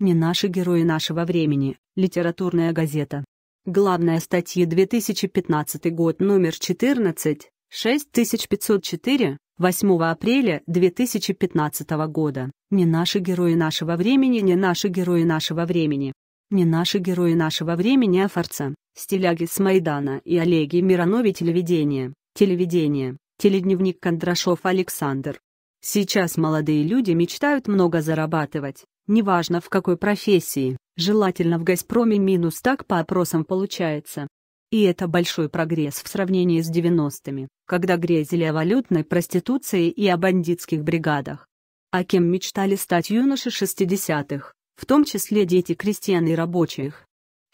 Не наши герои нашего времени. Литературная газета. Главная статья 2015 год, номер 14, 6504, 8 апреля 2015 года. Не наши герои нашего времени, не наши герои нашего времени. Не наши герои нашего времени Афорца, Стиляги с Майдана и Олеги Миронови телевидение, телевидение, теледневник Кондрашов Александр. Сейчас молодые люди мечтают много зарабатывать, Неважно, в какой профессии, желательно в «Газпроме» минус так по опросам получается. И это большой прогресс в сравнении с 90-ми, когда грезили о валютной проституции и о бандитских бригадах. А кем мечтали стать юноши 60-х, в том числе дети крестьян и рабочих?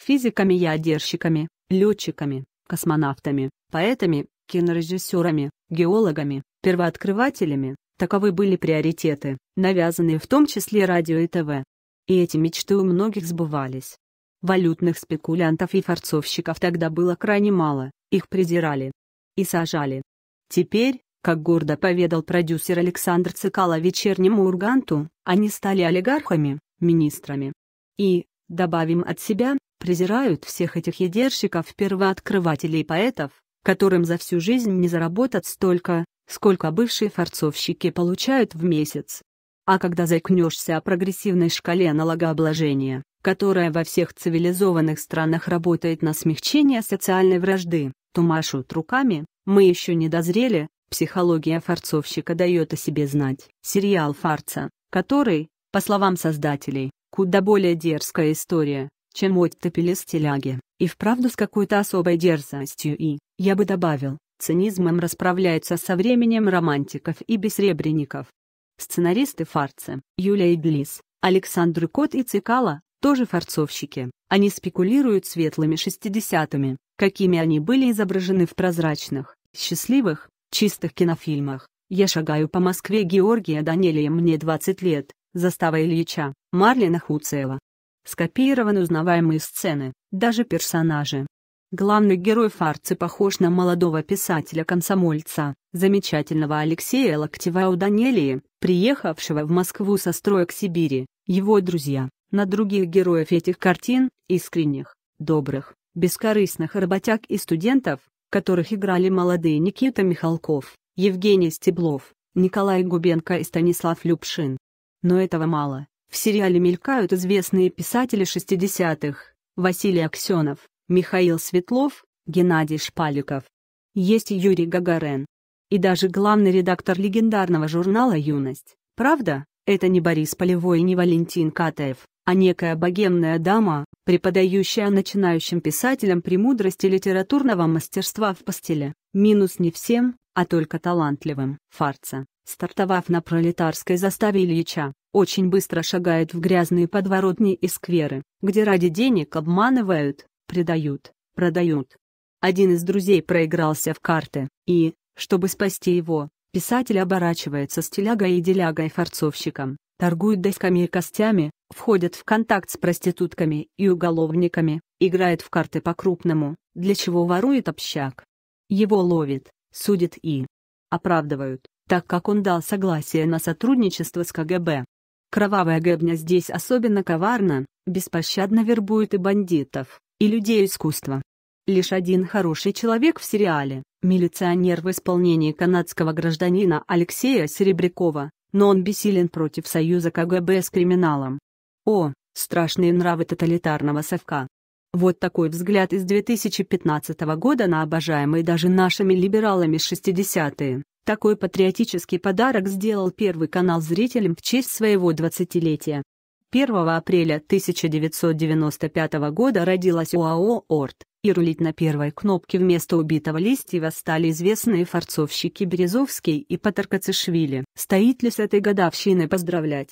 Физиками и одерщиками, летчиками, космонавтами, поэтами, кинорежиссерами, геологами, первооткрывателями, Таковы были приоритеты, навязанные в том числе радио и ТВ. И эти мечты у многих сбывались. Валютных спекулянтов и форцовщиков тогда было крайне мало, их презирали И сажали. Теперь, как гордо поведал продюсер Александр Цикало вечернему Урганту, они стали олигархами, министрами. И, добавим от себя, презирают всех этих едерщиков-первооткрывателей и поэтов, которым за всю жизнь не заработать столько, сколько бывшие форцовщики получают в месяц. А когда заикнешься о прогрессивной шкале налогообложения, которая во всех цивилизованных странах работает на смягчение социальной вражды, то машут руками, мы еще не дозрели, психология форцовщика дает о себе знать. Сериал «Фарца», который, по словам создателей, куда более дерзкая история, чем оттепели стиляги, и вправду с какой-то особой дерзостью и, я бы добавил, Цинизмом расправляются со временем романтиков и бессребренников. Сценаристы фарца Юлия Иглис, Александр Кот и Цикала тоже фарцовщики. Они спекулируют светлыми шестидесятыми, какими они были изображены в прозрачных, счастливых, чистых кинофильмах. Я шагаю по Москве Георгия Данелия «Мне 20 лет», «Застава Ильича», Марлина Хуцеева. Скопированы узнаваемые сцены, даже персонажи. Главный герой фарцы похож на молодого писателя-комсомольца, замечательного Алексея Локтева у Данелии, приехавшего в Москву со строек Сибири, его друзья, на других героев этих картин, искренних, добрых, бескорыстных работяг и студентов, которых играли молодые Никита Михалков, Евгений Стеблов, Николай Губенко и Станислав Любшин. Но этого мало. В сериале мелькают известные писатели 60-х, Василий Аксенов, Михаил Светлов, Геннадий Шпаликов. Есть Юрий Гагарен. И даже главный редактор легендарного журнала «Юность». Правда, это не Борис Полевой и не Валентин Катаев, а некая богемная дама, преподающая начинающим писателям премудрости литературного мастерства в постели. Минус не всем, а только талантливым. Фарца, стартовав на пролетарской заставе Ильича, очень быстро шагает в грязные подворотни и скверы, где ради денег обманывают, Предают, продают. Один из друзей проигрался в карты, и, чтобы спасти его, писатель оборачивается с телягой и делягой форцовщиком, торгует досками и костями, входит в контакт с проститутками и уголовниками, играет в карты по-крупному, для чего ворует общак. Его ловит, судит и оправдывают, так как он дал согласие на сотрудничество с КГБ. Кровавая гребня здесь особенно коварна, беспощадно вербует и бандитов, и людей искусства. Лишь один хороший человек в сериале – милиционер в исполнении канадского гражданина Алексея Серебрякова, но он бессилен против союза КГБ с криминалом. О, страшные нравы тоталитарного совка. Вот такой взгляд из 2015 года на обожаемые даже нашими либералами 60-е. Такой патриотический подарок сделал Первый канал зрителям в честь своего 20-летия. 1 апреля 1995 года родилась УАО «Орт», и рулить на первой кнопке вместо убитого Листьева стали известные форцовщики Березовский и Патаркацишвили. Стоит ли с этой годовщиной поздравлять?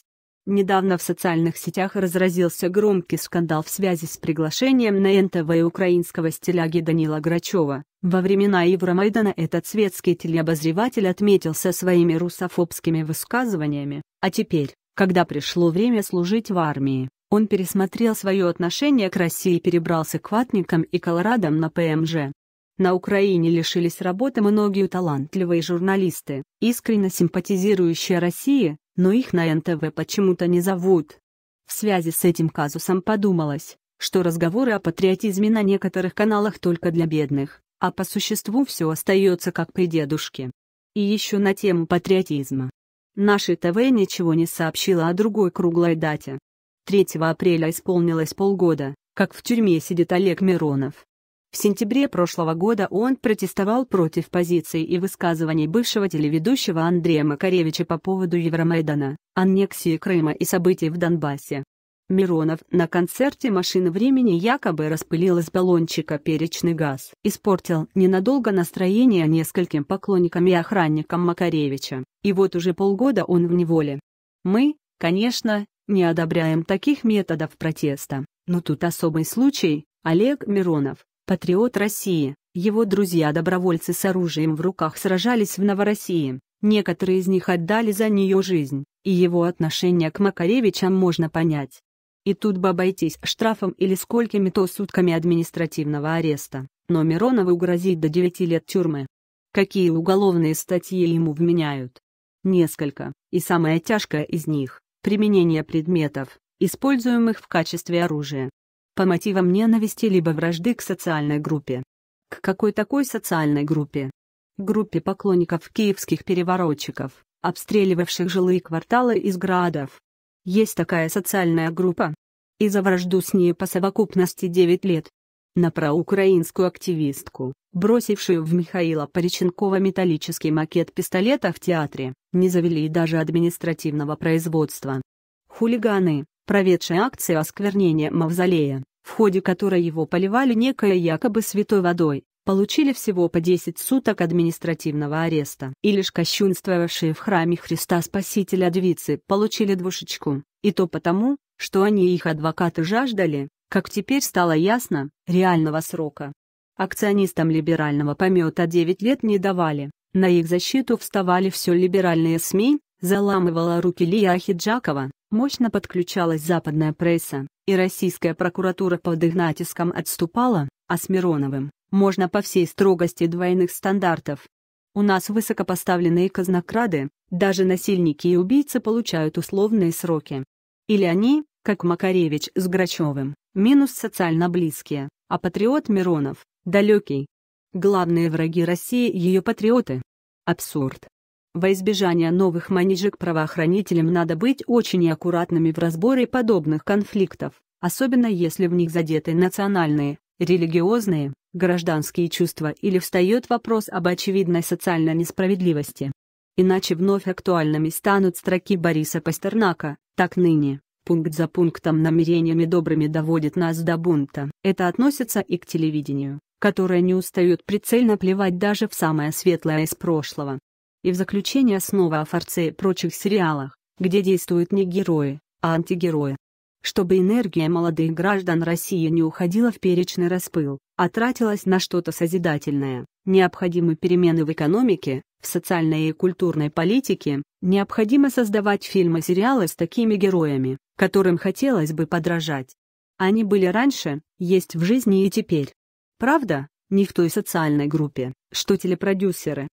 Недавно в социальных сетях разразился громкий скандал в связи с приглашением на НТВ украинского стиляги Данила Грачева. Во времена Евромайдана этот светский телеобозреватель отметился своими русофобскими высказываниями, а теперь, когда пришло время служить в армии, он пересмотрел свое отношение к России и перебрался к ватникам и колорадам на ПМЖ. На Украине лишились работы многие талантливые журналисты, искренне симпатизирующие России, но их на НТВ почему-то не зовут. В связи с этим казусом подумалось, что разговоры о патриотизме на некоторых каналах только для бедных, а по существу все остается как при дедушке. И еще на тему патриотизма. Наше ТВ ничего не сообщило о другой круглой дате. 3 апреля исполнилось полгода, как в тюрьме сидит Олег Миронов. В сентябре прошлого года он протестовал против позиций и высказываний бывшего телеведущего Андрея Макаревича по поводу Евромайдана, аннексии Крыма и событий в Донбассе. Миронов. На концерте «Машина времени» якобы распылил из баллончика перечный газ. Испортил ненадолго настроение нескольким поклонникам и охранникам Макаревича. И вот уже полгода он в неволе. Мы, конечно, не одобряем таких методов протеста. Но тут особый случай. Олег Миронов, патриот России. Его друзья-добровольцы с оружием в руках сражались в Новороссии. Некоторые из них отдали за нее жизнь, и его отношение к Макаревичам можно понять. И тут бы обойтись штрафом или сколькими-то сутками административного ареста, но Миронову угрозит до 9 лет тюрьмы. Какие уголовные статьи ему вменяют? Несколько, и самая тяжкая из них – применение предметов, используемых в качестве оружия. По мотивам ненависти либо вражды к социальной группе. К какой такой социальной группе? Группе поклонников киевских переворотчиков, обстреливавших жилые кварталы из градов, есть такая социальная группа. И за вражду с ней по совокупности 9 лет. На проукраинскую активистку, бросившую в Михаила Пореченкова металлический макет пистолета в театре, не завели даже административного производства. Хулиганы, проведшие акцию осквернения мавзолея, в ходе которой его поливали некое якобы святой водой, получили всего по 10 суток административного ареста, и лишь кощунствовавшие в храме Христа Спасителя девицы получили двушечку, и то потому, что они и их адвокаты жаждали, как теперь стало ясно, реального срока. Акционистам либерального помета 9 лет не давали, на их защиту вставали все либеральные СМИ, заламывала руки Лия Ахиджакова, мощно подключалась западная пресса, и российская прокуратура под их натиском отступала, а с Мироновым, можно по всей строгости двойных стандартов. У нас высокопоставленные казнокрады, даже насильники и убийцы получают условные сроки. Или они, как Макаревич с Грачевым, минус социально близкие, а патриот Миронов – далекий. Главные враги России – ее патриоты. Абсурд. Во избежание новых манежек правоохранителям надо быть очень аккуратными в разборе подобных конфликтов, особенно если в них задеты национальные, религиозные, гражданские чувства или встает вопрос об очевидной социальной несправедливости. Иначе вновь актуальными станут строки Бориса Пастернака «Так ныне». Пункт за пунктом намерениями добрыми доводит нас до бунта. Это относится и к телевидению, которое не устает прицельно плевать даже в самое светлое из прошлого. И в заключение снова о Форце и прочих сериалах, где действуют не герои, а антигерои чтобы энергия молодых граждан России не уходила в перечный распыл, а тратилась на что-то созидательное. Необходимы перемены в экономике, в социальной и культурной политике, необходимо создавать фильмы и сериалы с такими героями, которым хотелось бы подражать. Они были раньше, есть в жизни и теперь. Правда, не в той социальной группе, что телепродюсеры.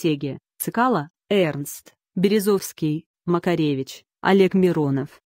Теги, Цикала, Эрнст, Березовский, Макаревич, Олег Миронов,